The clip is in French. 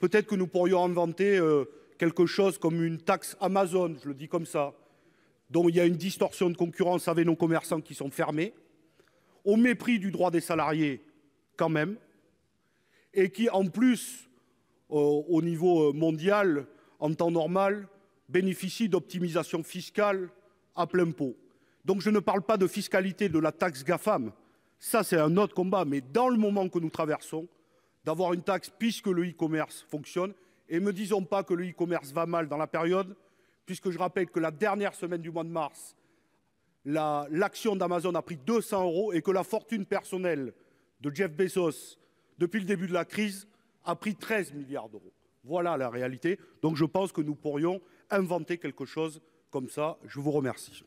Peut-être que nous pourrions inventer euh, quelque chose comme une taxe Amazon, je le dis comme ça, dont il y a une distorsion de concurrence avec nos commerçants qui sont fermés, au mépris du droit des salariés quand même, et qui en plus, euh, au niveau euh, mondial, en temps normal, bénéficie d'optimisation fiscale à plein pot. Donc je ne parle pas de fiscalité de la taxe GAFAM, ça c'est un autre combat, mais dans le moment que nous traversons, d'avoir une taxe puisque le e-commerce fonctionne. Et me disons pas que le e-commerce va mal dans la période, puisque je rappelle que la dernière semaine du mois de mars, l'action d'Amazon a pris 200 euros et que la fortune personnelle de Jeff Bezos depuis le début de la crise a pris 13 milliards d'euros. Voilà la réalité. Donc je pense que nous pourrions inventer quelque chose comme ça. Je vous remercie.